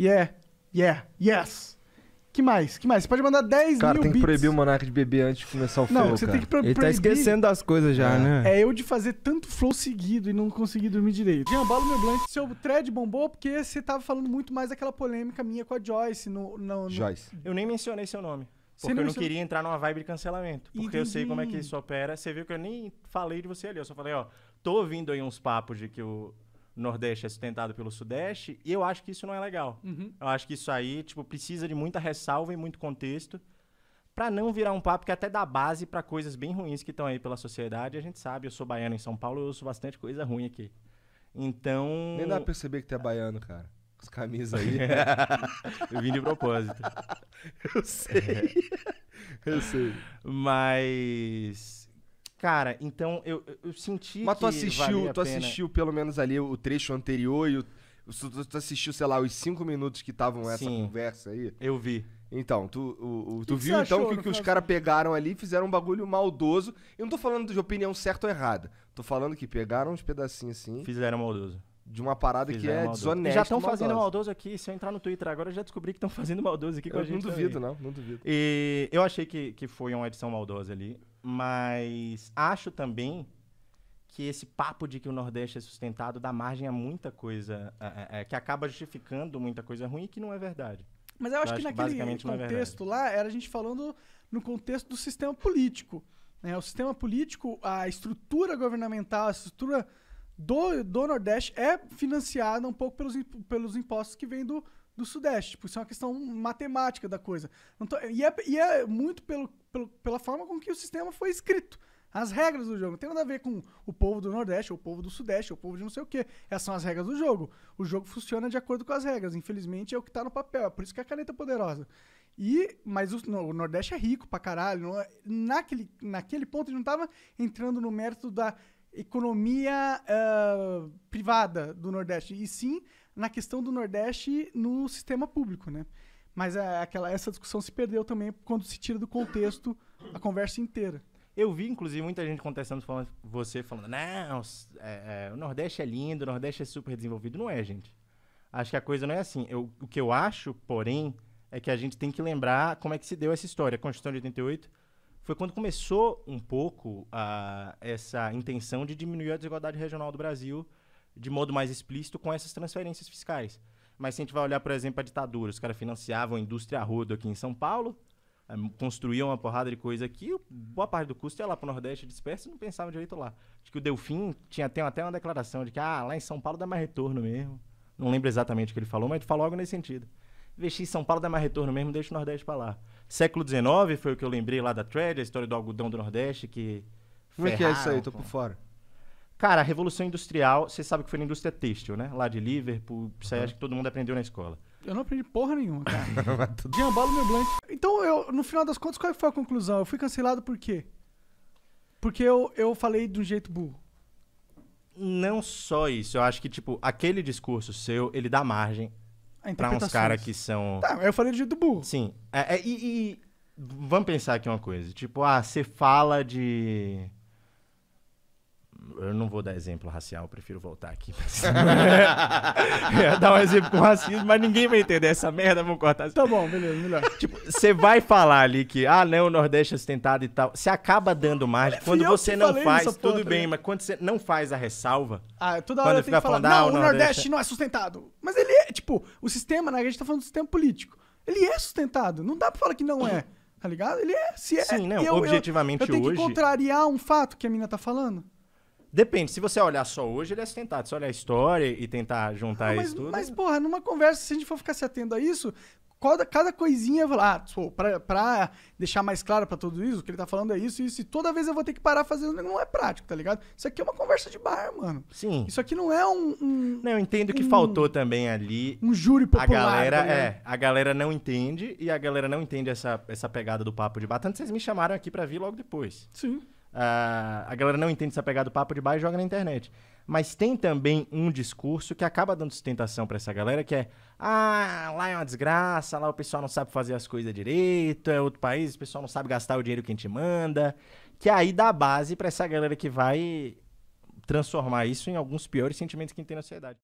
Yeah, yeah, yes. Que mais? Que mais? Você pode mandar 10 cara, mil tem que beats. proibir o Monark de beber antes de começar o flow, Não, você cara. tem que pro Ele tá proibir... tá esquecendo das coisas já, é. né? É eu de fazer tanto flow seguido e não conseguir dormir direito. Jean, bala meu blanche, Seu thread bombou porque você tava falando muito mais daquela polêmica minha com a Joyce. No, no, no... Joyce. Eu nem mencionei seu nome. Porque eu não queria entrar numa vibe de cancelamento. Porque Entendi. eu sei como é que isso opera. Você viu que eu nem falei de você ali. Eu só falei, ó, tô ouvindo aí uns papos de que o... Nordeste é sustentado pelo Sudeste, e eu acho que isso não é legal. Uhum. Eu acho que isso aí, tipo, precisa de muita ressalva e muito contexto para não virar um papo que até dá base para coisas bem ruins que estão aí pela sociedade. A gente sabe, eu sou baiano em São Paulo, eu ouço bastante coisa ruim aqui. Então... Nem dá pra perceber que tu é baiano, cara. As camisas aí. É. eu vim de propósito. eu sei. É. Eu sei. Mas... Cara, então eu, eu senti Mas tu assistiu, tu assistiu pelo menos ali o trecho anterior e o, tu, assistiu, sei lá, os cinco minutos que estavam essa Sim. conversa aí? Eu vi. Então, tu, o, o, tu que viu então, que então que, que os caras pegaram ali fizeram um bagulho maldoso. Eu não tô falando de opinião certa ou errada. Tô falando que pegaram uns pedacinhos assim. Fizeram maldoso de uma parada Fizeram que é desonesta. Já estão fazendo maldoso aqui. Se eu entrar no Twitter agora, eu já descobri que estão fazendo maldoso aqui com eu a gente. Não duvido, também. não. Não duvido. E eu achei que, que foi uma edição maldosa ali. Mas acho também que esse papo de que o Nordeste é sustentado dá margem a muita coisa, é, é, que acaba justificando muita coisa ruim e que não é verdade. Mas eu acho, eu que, que naquele é contexto é lá era a gente falando no contexto do sistema político. Né? O sistema político, a estrutura governamental, a estrutura do, do Nordeste é financiada um pouco pelos, pelos impostos que vêm do, do Sudeste. Tipo, isso é uma questão matemática da coisa. Tô, e, é, e, é, muito pelo, pelo, pela forma com que o sistema foi escrito. As regras do jogo. Não tem nada a ver com o povo do Nordeste, ou o povo do Sudeste, ou o povo de não sei o quê. Essas são as regras do jogo. O jogo funciona de acordo com as regras. Infelizmente é o que está no papel. É por isso que é a caneta é poderosa. E, mas o, no, o, Nordeste é rico pra caralho. No, é, naquele, naquele ponto, ele não estava entrando no mérito da economia uh, privada do Nordeste, e sim na questão do Nordeste no sistema público, né? Mas é aquela, essa discussão se perdeu também quando se tira do contexto a conversa inteira. Eu vi, inclusive, muita gente contestando falando, você falando, não, é, é, o Nordeste é lindo, o Nordeste é super desenvolvido. Não é, gente. Acho que a coisa não é assim. Eu, o que eu acho, porém, é que a gente tem que lembrar como é que se deu essa história. A Constituição de 88 foi quando começou um pouco a ah, essa intenção de diminuir a desigualdade regional do Brasil de modo mais explícito com essas transferências fiscais. Mas se a gente vai olhar, por exemplo, a ditadura, os caras financiavam a indústria rodo aqui em São Paulo, eh, construíam uma porrada de coisa aqui, boa parte do custo ia lá para o Nordeste disperso e não pensava direito lá. Acho que o Delfim tinha até, até uma declaração de que ah, lá em São Paulo dá mais retorno mesmo. Não lembro exatamente o que ele falou, mas ele falou algo nesse sentido investir em São Paulo dá mais retorno mesmo, deixa o Nordeste para lá. Século XIX foi o que eu lembrei lá da thread, a história do algodão do Nordeste, que. Como é que é isso aí? Tô por fora. Cara, a Revolução Industrial, você sabe que foi na indústria têxtil, né? Lá de Liverpool, você uhum. acha que todo mundo aprendeu na escola. Eu não aprendi porra nenhuma, cara. Diambalo meu blank. Então, eu, no final das contas, qual é foi a conclusão? Eu fui cancelado por quê? Porque eu, eu falei de um jeito burro. Não só isso. Eu acho que, tipo, aquele discurso seu, ele dá margem para uns caras que são. Tá, eu falei de do burro. Sim. É, é, e, e vamos pensar aqui uma coisa. Tipo, ah, você fala de eu não vou dar exemplo racial, prefiro voltar aqui. dar um exemplo com racismo, mas ninguém vai entender essa merda, vamos cortar. Tá bom, beleza, melhor. Tipo, você vai falar ali que, ah, não, o Nordeste é sustentado e tal. Você acaba dando mais. É, quando você não faz, tudo tá bem, mas quando você não faz a ressalva. Ah, toda hora quando fica falando, falar, ah, não, o Nordeste, Nordeste não é sustentado. Mas ele é, tipo, o sistema, né? A gente tá falando do sistema político. Ele é sustentado. Não dá pra falar que não é. Tá ligado? Ele é. Se é. Sim, não, eu, objetivamente eu, eu tenho hoje. que contrariar um fato que a mina tá falando. Depende, se você olhar só hoje, ele é sustentado. Se olhar a história e tentar juntar ah, mas, isso tudo. Mas, porra, numa conversa, se a gente for ficar se atendo a isso, cada, cada coisinha, lá, ah, pra, pra, deixar mais claro para todo isso, o que ele tá falando é isso, isso, e toda vez eu vou ter que parar fazendo, não é prático, tá ligado? Isso aqui é uma conversa de bar, mano. Sim. Isso aqui não é um. um não, eu entendo que faltou também ali. Um júri popular. A galera, tá é, a galera não entende, e a galera não entende essa, essa pegada do papo de bar. Tanto vocês me chamaram aqui para vir logo depois. Sim. Uh, a galera não entende se apegar do papo de baixo e joga na internet. Mas tem também um discurso que acaba dando sustentação para essa galera, que é: ah, lá é uma desgraça, lá o pessoal não sabe fazer as coisas direito, é outro país, o pessoal não sabe gastar o dinheiro que a gente manda. Que aí dá base para essa galera que vai transformar isso em alguns piores sentimentos que tem na sociedade.